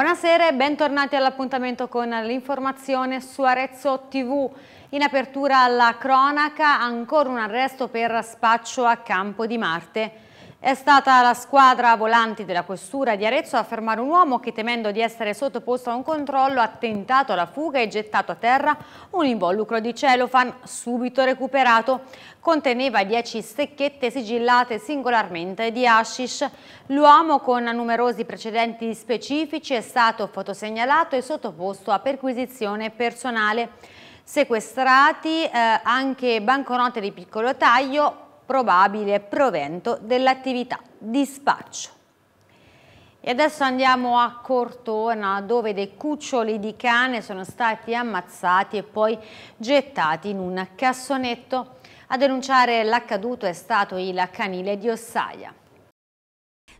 Buonasera e bentornati all'appuntamento con l'informazione su Arezzo TV. In apertura alla cronaca, ancora un arresto per spaccio a Campo di Marte. È stata la squadra volanti della questura di Arezzo a fermare un uomo che temendo di essere sottoposto a un controllo ha tentato la fuga e gettato a terra un involucro di celofan subito recuperato. Conteneva 10 stecchette sigillate singolarmente di hashish. L'uomo con numerosi precedenti specifici è stato fotosegnalato e sottoposto a perquisizione personale. Sequestrati eh, anche banconote di piccolo taglio, probabile provento dell'attività di spaccio. E adesso andiamo a Cortona dove dei cuccioli di cane sono stati ammazzati e poi gettati in un cassonetto. A denunciare l'accaduto è stato il canile di Ossaia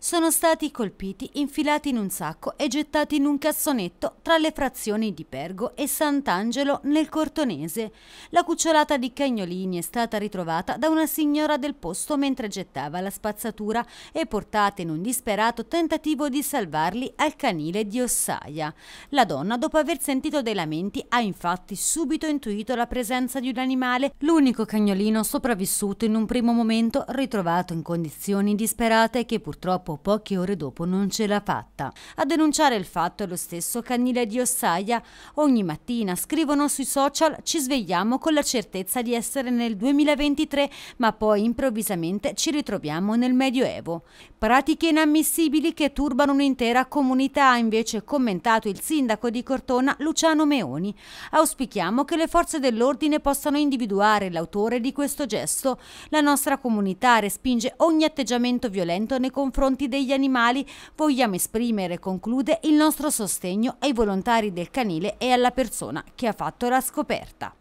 sono stati colpiti, infilati in un sacco e gettati in un cassonetto tra le frazioni di Pergo e Sant'Angelo nel Cortonese. La cucciolata di cagnolini è stata ritrovata da una signora del posto mentre gettava la spazzatura e portata in un disperato tentativo di salvarli al canile di Ossaia. La donna, dopo aver sentito dei lamenti, ha infatti subito intuito la presenza di un animale, l'unico cagnolino sopravvissuto in un primo momento ritrovato in condizioni disperate che purtroppo purtroppo poche ore dopo non ce l'ha fatta. A denunciare il fatto è lo stesso Cannile di Ossaia. Ogni mattina scrivono sui social ci svegliamo con la certezza di essere nel 2023 ma poi improvvisamente ci ritroviamo nel Medioevo. Pratiche inammissibili che turbano un'intera comunità ha invece commentato il sindaco di Cortona Luciano Meoni. Auspichiamo che le forze dell'ordine possano individuare l'autore di questo gesto. La nostra comunità respinge ogni atteggiamento violento nei confronti affronti degli animali, vogliamo esprimere, conclude, il nostro sostegno ai volontari del canile e alla persona che ha fatto la scoperta.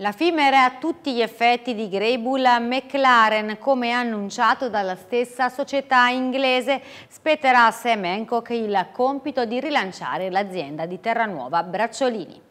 La FIM era a tutti gli effetti di Greybull McLaren, come annunciato dalla stessa società inglese, spetterà a Sam Hancock il compito di rilanciare l'azienda di Terranuova Bracciolini.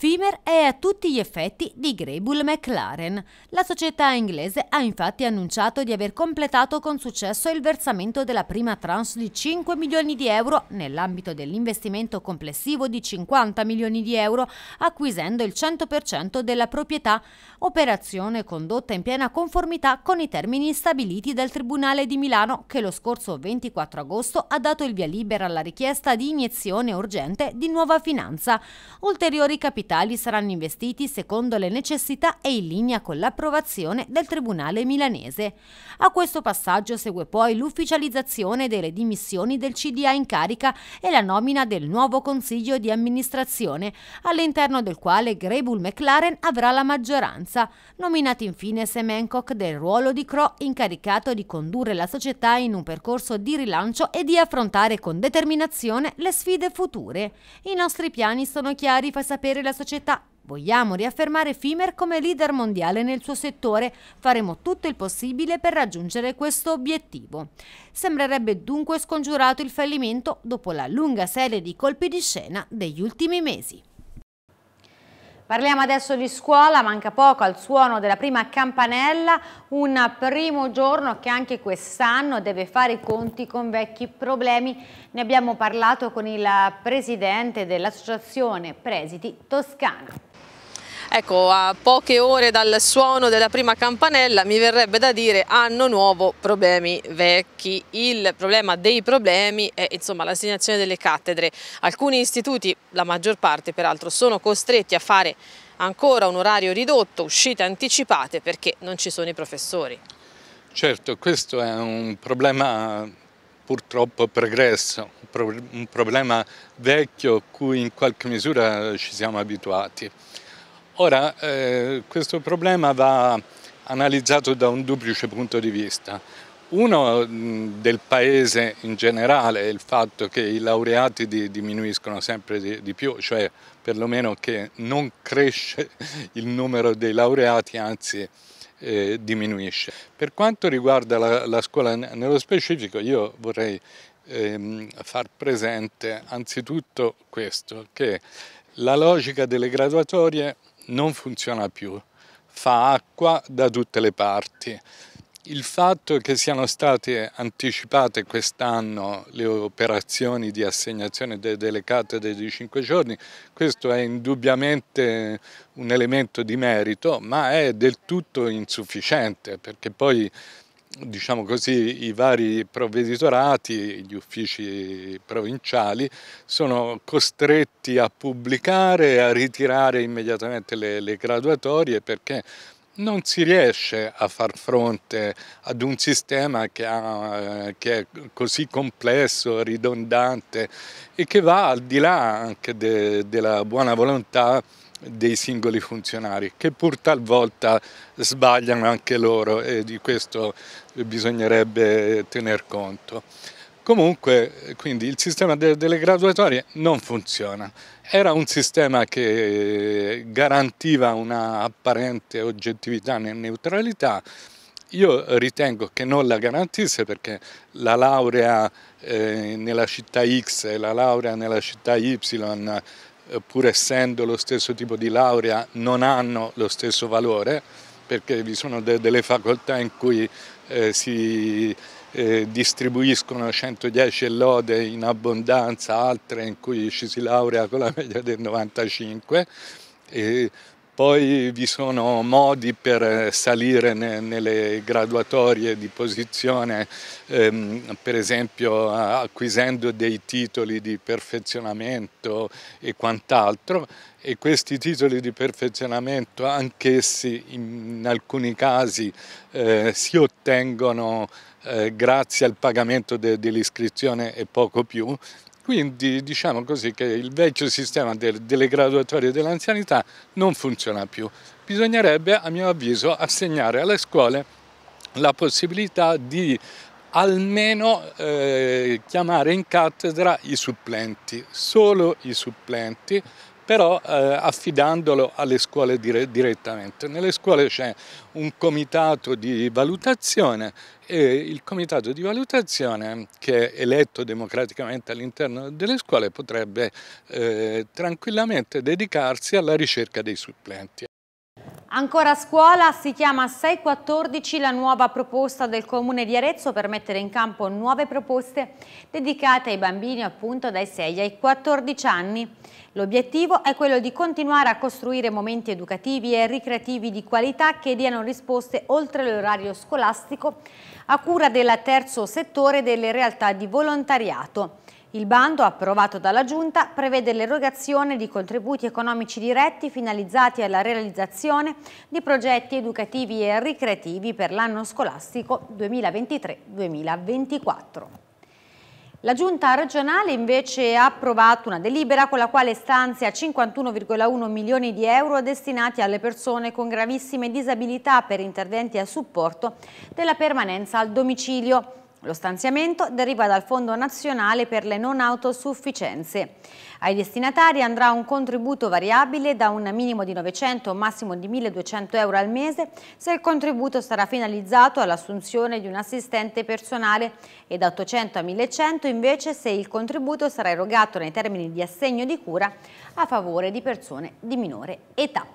Fimer è a tutti gli effetti di Grable McLaren. La società inglese ha infatti annunciato di aver completato con successo il versamento della prima tranche di 5 milioni di euro nell'ambito dell'investimento complessivo di 50 milioni di euro, acquisendo il 100% della proprietà, operazione condotta in piena conformità con i termini stabiliti dal Tribunale di Milano che lo scorso 24 agosto ha dato il via libera alla richiesta di iniezione urgente di nuova finanza. Ulteriori capitali capitali saranno investiti secondo le necessità e in linea con l'approvazione del Tribunale milanese. A questo passaggio segue poi l'ufficializzazione delle dimissioni del CDA in carica e la nomina del nuovo Consiglio di amministrazione, all'interno del quale Grebul McLaren avrà la maggioranza. Nominati infine Semenkok del ruolo di Cro incaricato di condurre la società in un percorso di rilancio e di affrontare con determinazione le sfide future. I nostri piani sono chiari, fa sapere la società. Vogliamo riaffermare Fimer come leader mondiale nel suo settore, faremo tutto il possibile per raggiungere questo obiettivo. Sembrerebbe dunque scongiurato il fallimento dopo la lunga serie di colpi di scena degli ultimi mesi. Parliamo adesso di scuola, manca poco al suono della prima campanella, un primo giorno che anche quest'anno deve fare i conti con vecchi problemi. Ne abbiamo parlato con il presidente dell'associazione Presidi Toscana. Ecco, a poche ore dal suono della prima campanella mi verrebbe da dire anno nuovo, problemi vecchi. Il problema dei problemi è insomma l'assegnazione delle cattedre. Alcuni istituti, la maggior parte peraltro, sono costretti a fare ancora un orario ridotto, uscite anticipate perché non ci sono i professori. Certo, questo è un problema purtroppo pregresso, un problema vecchio cui in qualche misura ci siamo abituati. Ora, eh, questo problema va analizzato da un duplice punto di vista. Uno del paese in generale è il fatto che i laureati di, diminuiscono sempre di, di, più, cioè perlomeno che non cresce il numero dei laureati, anzi eh, diminuisce. Per quanto riguarda la, la scuola nello specifico, io vorrei ehm, far presente anzitutto questo, che la logica delle graduatorie non funziona più, fa acqua da tutte le parti. Il fatto che siano state anticipate quest'anno le operazioni di assegnazione delle cattedre di 5 giorni, questo è indubbiamente un elemento di merito, ma è del tutto insufficiente perché poi diciamo così, i vari provveditorati, gli uffici provinciali, sono costretti a pubblicare, e a ritirare immediatamente le, le graduatorie perché non si riesce a far fronte ad un sistema che, ha, eh, che, è così complesso, ridondante e che va al di là anche de, della buona volontà dei singoli funzionari che pur talvolta sbagliano anche loro e di questo bisognerebbe tener conto. Comunque, quindi il sistema delle graduatorie non funziona. Era un sistema che garantiva una apparente oggettività e neutralità. Io ritengo che non la garantisse perché la laurea eh, nella città X e la laurea nella città Y eh, pur essendo lo stesso tipo di laurea, non hanno lo stesso valore, perché vi sono de delle facoltà in cui eh, si eh, distribuiscono 110 lode in abbondanza, altre in cui ci si laurea con la media del 95, e poi vi sono modi per eh, salire ne, nelle graduatorie di posizione, ehm, per esempio acquisendo dei titoli di perfezionamento e quant'altro e questi titoli di perfezionamento anch'essi in alcuni casi eh, si ottengono eh, grazie al pagamento dell'iscrizione e poco più quindi diciamo così che il vecchio sistema del, delle graduatorie dell'anzianità non funziona più. Bisognerebbe, a mio avviso, assegnare alle scuole la possibilità di almeno eh, chiamare in cattedra i supplenti, solo i supplenti, però eh, affidandolo alle scuole dire direttamente. Nelle scuole c'è un comitato di valutazione e il comitato di valutazione che è eletto democraticamente all'interno delle scuole potrebbe eh, tranquillamente dedicarsi alla ricerca dei supplenti. Ancora a scuola si chiama 614 la nuova proposta del Comune di Arezzo per mettere in campo nuove proposte dedicate ai bambini appunto dai 6 ai 14 anni. L'obiettivo è quello di continuare a costruire momenti educativi e ricreativi di qualità che diano risposte oltre l'orario scolastico a cura del terzo settore delle realtà di volontariato. Il bando, approvato dalla Giunta, prevede l'erogazione di contributi economici diretti finalizzati alla realizzazione di progetti educativi e ricreativi per l'anno scolastico 2023-2024. La giunta regionale invece ha approvato una delibera con la quale stanzia 51,1 milioni di euro destinati alle persone con gravissime disabilità per interventi a supporto della permanenza al domicilio. Lo stanziamento deriva dal Fondo nazionale per le non autosufficienze. Ai destinatari andrà un contributo variabile da un minimo di 900 a un massimo di 1200 euro al mese se il contributo sarà finalizzato all'assunzione di un assistente personale e da 800 a 1100 invece se il contributo sarà erogato nei termini di assegno di cura a favore di persone di minore età.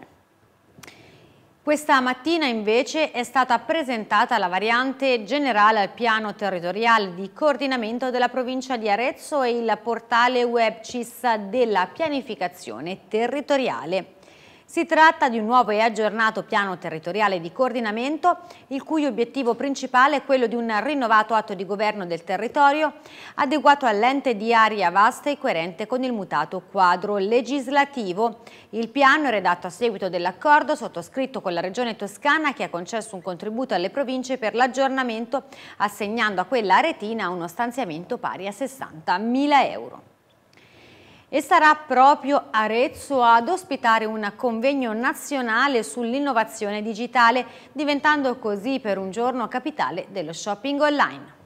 Questa mattina invece è stata presentata la variante generale al piano territoriale di coordinamento della provincia di Arezzo e il portale web CIS della pianificazione territoriale. Si tratta di un nuovo e aggiornato piano territoriale di coordinamento, il cui obiettivo principale è quello di un rinnovato atto di governo del territorio, adeguato all'ente di area vasta e coerente con il mutato quadro legislativo. Il piano è redatto a seguito dell'accordo sottoscritto con la Regione Toscana che ha concesso un contributo alle province per l'aggiornamento, assegnando a quella aretina uno stanziamento pari a 60.000 euro e sarà proprio Arezzo ad ospitare un convegno nazionale sull'innovazione digitale, diventando così per un giorno capitale dello shopping online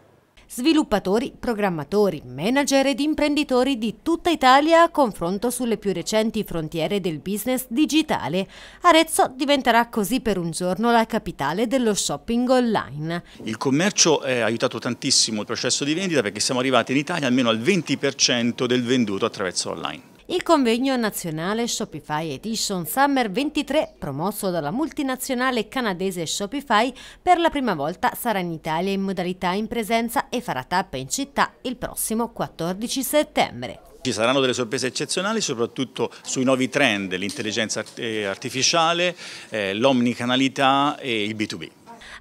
sviluppatori, programmatori, manager ed imprenditori di tutta Italia a confronto sulle più recenti frontiere del business digitale. Arezzo diventerà così per un giorno la capitale dello shopping online. Il commercio ha aiutato tantissimo il processo di vendita perché siamo arrivati in Italia almeno al 20% del venduto attraverso online. Il convegno nazionale Shopify Edition Summer 23, promosso dalla multinazionale canadese Shopify, per la prima volta sarà in Italia in modalità in presenza e farà tappa in città il prossimo 14 settembre. Ci saranno delle sorprese eccezionali soprattutto sui nuovi trend, l'intelligenza eh, artificiale, eh, l'omnicanalità e il B2B.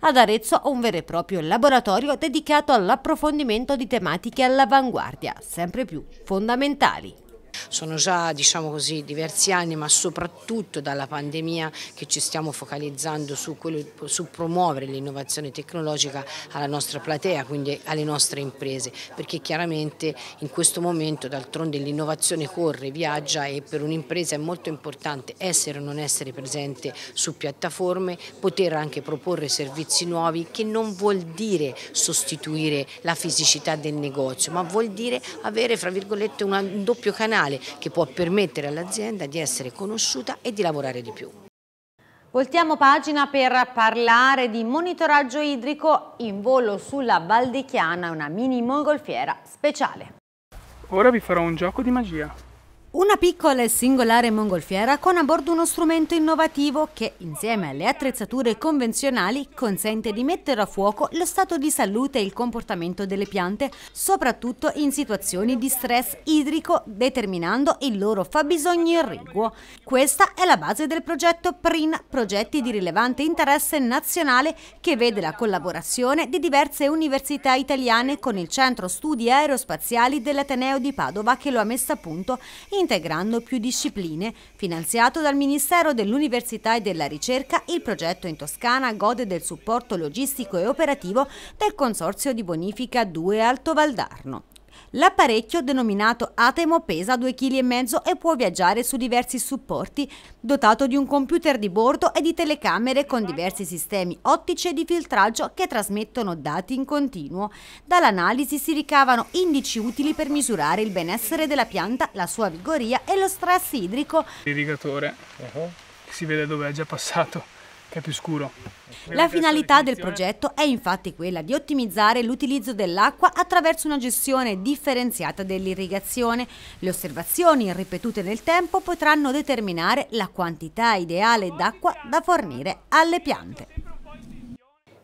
Ad Arezzo un vero e proprio laboratorio dedicato all'approfondimento di tematiche all'avanguardia, sempre più fondamentali sono già diciamo così, diversi anni ma soprattutto dalla pandemia che ci stiamo focalizzando su, quello, su promuovere l'innovazione tecnologica alla nostra platea, quindi alle nostre imprese, perché chiaramente in questo momento d'altronde l'innovazione corre, viaggia e per un'impresa è molto importante essere o non essere presente su piattaforme, poter anche proporre servizi nuovi che non vuol dire sostituire la fisicità del negozio, ma vuol dire avere fra virgolette un doppio canale fondamentale che può permettere all'azienda di essere conosciuta e di lavorare di più. Voltiamo pagina per parlare di monitoraggio idrico in volo sulla Valdichiana, una mini mongolfiera speciale. Ora vi farò un gioco di magia. Una piccola e singolare mongolfiera con a bordo uno strumento innovativo che, insieme alle attrezzature convenzionali, consente di mettere a fuoco lo stato di salute e il comportamento delle piante, soprattutto in situazioni di stress idrico, determinando il loro fabbisogno irriguo. Questa è la base del progetto PRIN, progetti di rilevante interesse nazionale che vede la collaborazione di diverse università italiane con il Centro Studi Aerospaziali dell'Ateneo di Padova che lo ha messo a punto in integrando più discipline. Finanziato dal Ministero dell'Università e della Ricerca, il progetto in Toscana gode del supporto logistico e operativo del Consorzio di Bonifica 2 Alto Valdarno. L'apparecchio, denominato Atemo, pesa 2,5 kg e può viaggiare su diversi supporti, dotato di un computer di bordo e di telecamere con diversi sistemi ottici e di filtraggio che trasmettono dati in continuo. Dall'analisi si ricavano indici utili per misurare il benessere della pianta, la sua vigoria e lo stress idrico. L'irrigatore, uh si vede dove è già passato che è più scuro. La finalità del progetto è infatti quella di ottimizzare l'utilizzo dell'acqua attraverso una gestione differenziata dell'irrigazione. Le osservazioni ripetute nel tempo potranno determinare la quantità ideale d'acqua da fornire alle piante.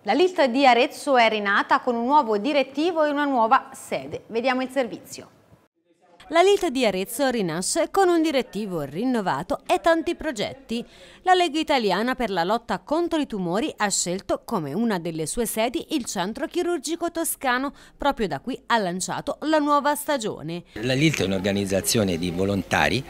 La lista di Arezzo è rinata con un nuovo direttivo e una nuova sede. Vediamo il servizio. La Lita di Arezzo rinasce con un direttivo rinnovato e tanti progetti. La Lega Italiana per la lotta contro i tumori ha scelto come una delle sue sedi il centro chirurgico toscano. Proprio da qui ha lanciato la nuova stagione. La LILT è un'organizzazione di volontari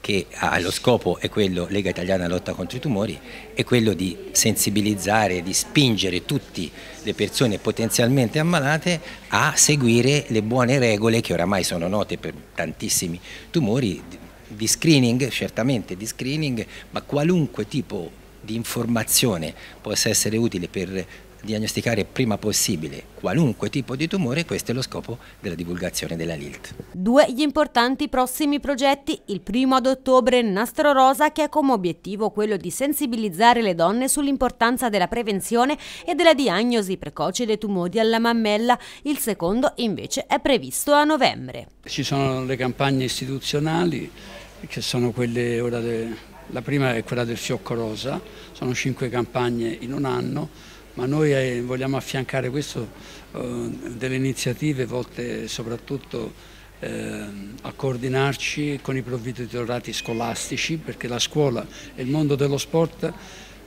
che ha lo scopo, è quello, Lega Italiana Lotta contro i Tumori, è quello di sensibilizzare, di spingere tutte le persone potenzialmente ammalate a seguire le buone regole che oramai sono note per tantissimi tumori, di screening, certamente di screening, ma qualunque tipo di informazione possa essere utile per diagnosticare prima possibile qualunque tipo di tumore, questo è lo scopo della divulgazione della LILT. Due gli importanti prossimi progetti, il primo ad ottobre Nastro Rosa che ha come obiettivo quello di sensibilizzare le donne sull'importanza della prevenzione e della diagnosi precoce dei tumori alla mammella, il secondo invece è previsto a novembre. Ci sono le campagne istituzionali che sono quelle ora de... La prima è quella del fiocco rosa, sono cinque campagne in un anno ma noi eh, vogliamo affiancare questo eh, delle iniziative volte soprattutto eh, a coordinarci con i provveditorati scolastici perché la scuola e il mondo dello sport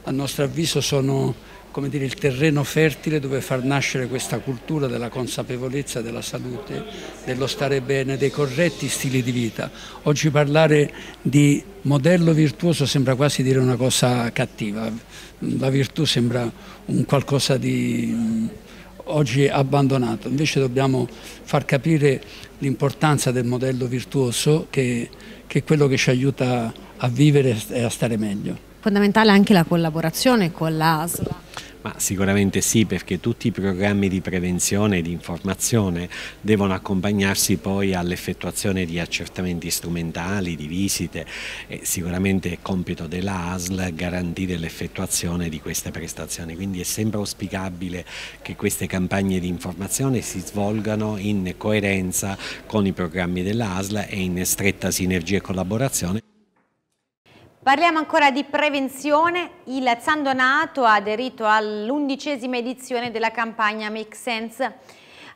a nostro avviso sono come dire, il terreno fertile dove far nascere questa cultura della consapevolezza della salute, dello stare bene, dei corretti stili di vita. Oggi parlare di modello virtuoso sembra quasi dire una cosa cattiva, la virtù sembra un qualcosa di mm, oggi abbandonato, invece dobbiamo far capire l'importanza del modello virtuoso che, che è quello che ci aiuta a vivere e a stare meglio fondamentale anche la collaborazione con l'ASLA. Ma sicuramente sì, perché tutti i programmi di prevenzione e di informazione devono accompagnarsi poi all'effettuazione di accertamenti strumentali, di visite e sicuramente è compito della ASL garantire l'effettuazione di queste prestazioni, quindi è sempre auspicabile che queste campagne di informazione si svolgano in coerenza con i programmi della ASL e in stretta sinergia e collaborazione. Parliamo ancora di prevenzione, il San Donato ha aderito all'undicesima edizione della campagna Make Sense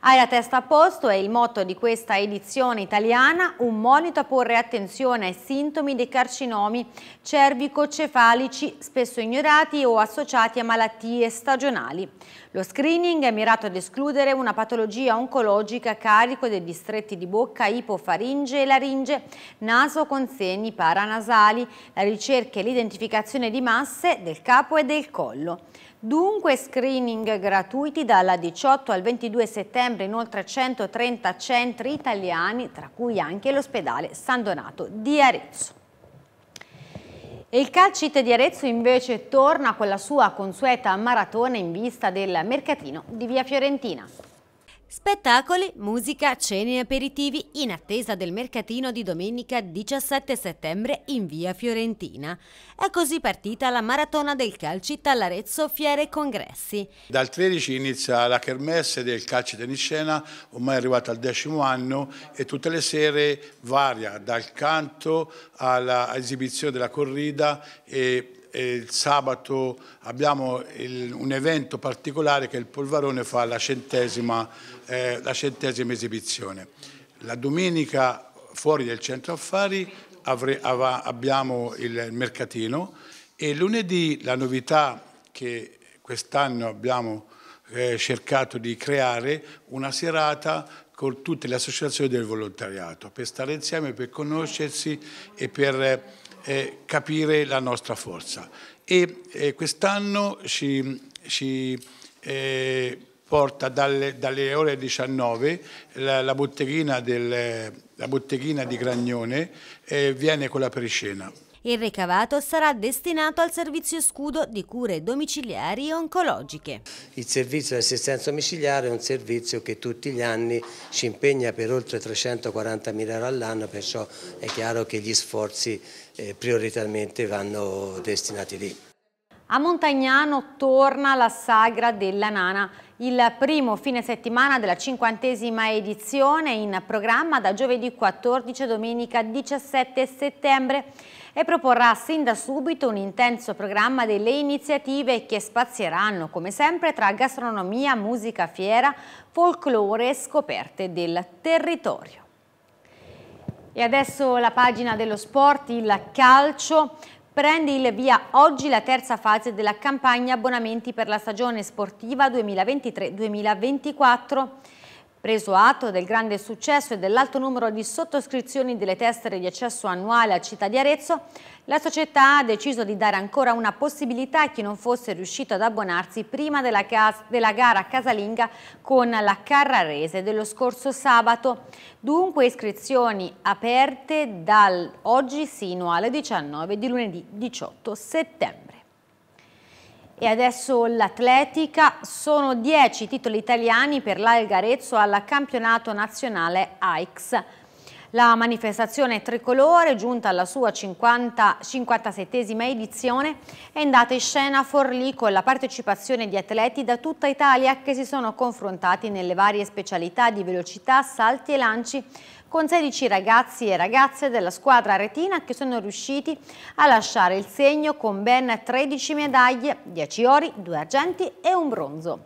hai la testa a posto è il motto di questa edizione italiana, un monito a porre attenzione ai sintomi dei carcinomi cervico-cefalici, spesso ignorati o associati a malattie stagionali. Lo screening è mirato ad escludere una patologia oncologica a carico dei distretti di bocca, ipofaringe e laringe, naso con segni paranasali, la ricerca e l'identificazione di masse del capo e del collo. Dunque screening gratuiti dalla 18 al 22 settembre in oltre 130 centri italiani, tra cui anche l'ospedale San Donato di Arezzo. Il calcite di Arezzo invece torna con la sua consueta maratona in vista del mercatino di Via Fiorentina. Spettacoli, musica, cene e aperitivi in attesa del mercatino di domenica 17 settembre in via Fiorentina. È così partita la maratona del Calcita all'Arezzo Fiere e Congressi. Dal 13 inizia la kermesse del calcio in scena, ormai è arrivata al decimo anno e tutte le sere varia dal canto all'esibizione della corrida e il sabato abbiamo il, un evento particolare che il Polvarone fa la centesima, eh, la centesima esibizione. La domenica fuori del centro affari avre, av, abbiamo il mercatino e lunedì la novità che quest'anno abbiamo eh, cercato di creare una serata con tutte le associazioni del volontariato per stare insieme, per conoscersi e per eh, capire la nostra forza. E eh, quest'anno ci, ci eh, porta dalle, dalle, ore 19 la, la, botteghina, del, la botteghina, di Gragnone eh, viene con la periscena. Il ricavato sarà destinato al servizio scudo di cure domiciliari e oncologiche. Il servizio di assistenza domiciliare è un servizio che tutti gli anni ci impegna per oltre 340 mila euro all'anno, perciò è chiaro che gli sforzi eh, prioritariamente vanno destinati lì. A Montagnano torna la sagra della nana, il primo fine settimana della cinquantesima edizione in programma da giovedì 14 a domenica 17 settembre e proporrà sin da subito un intenso programma delle iniziative che spazieranno come sempre tra gastronomia, musica, fiera, folklore e scoperte del territorio. E adesso la pagina dello sport, il calcio. Prende il via oggi la terza fase della campagna abbonamenti per la stagione sportiva 2023-2024. Preso atto del grande successo e dell'alto numero di sottoscrizioni delle tessere di accesso annuale a Città di Arezzo, la società ha deciso di dare ancora una possibilità a chi non fosse riuscito ad abbonarsi prima della, della gara casalinga con la Carrarese dello scorso sabato. Dunque iscrizioni aperte dal oggi sino alle 19 di lunedì 18 settembre. E adesso l'atletica, sono 10 titoli italiani per l'Algarezzo al campionato nazionale AIX. La manifestazione tricolore, giunta alla sua 57 edizione, è andata in scena a Forlì con la partecipazione di atleti da tutta Italia che si sono confrontati nelle varie specialità di velocità, salti e lanci con 16 ragazzi e ragazze della squadra aretina che sono riusciti a lasciare il segno con ben 13 medaglie, 10 ori, 2 argenti e un bronzo.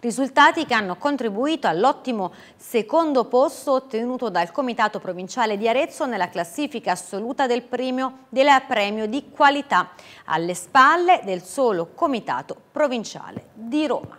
Risultati che hanno contribuito all'ottimo secondo posto ottenuto dal Comitato Provinciale di Arezzo nella classifica assoluta del premio, del premio di qualità, alle spalle del solo Comitato Provinciale di Roma.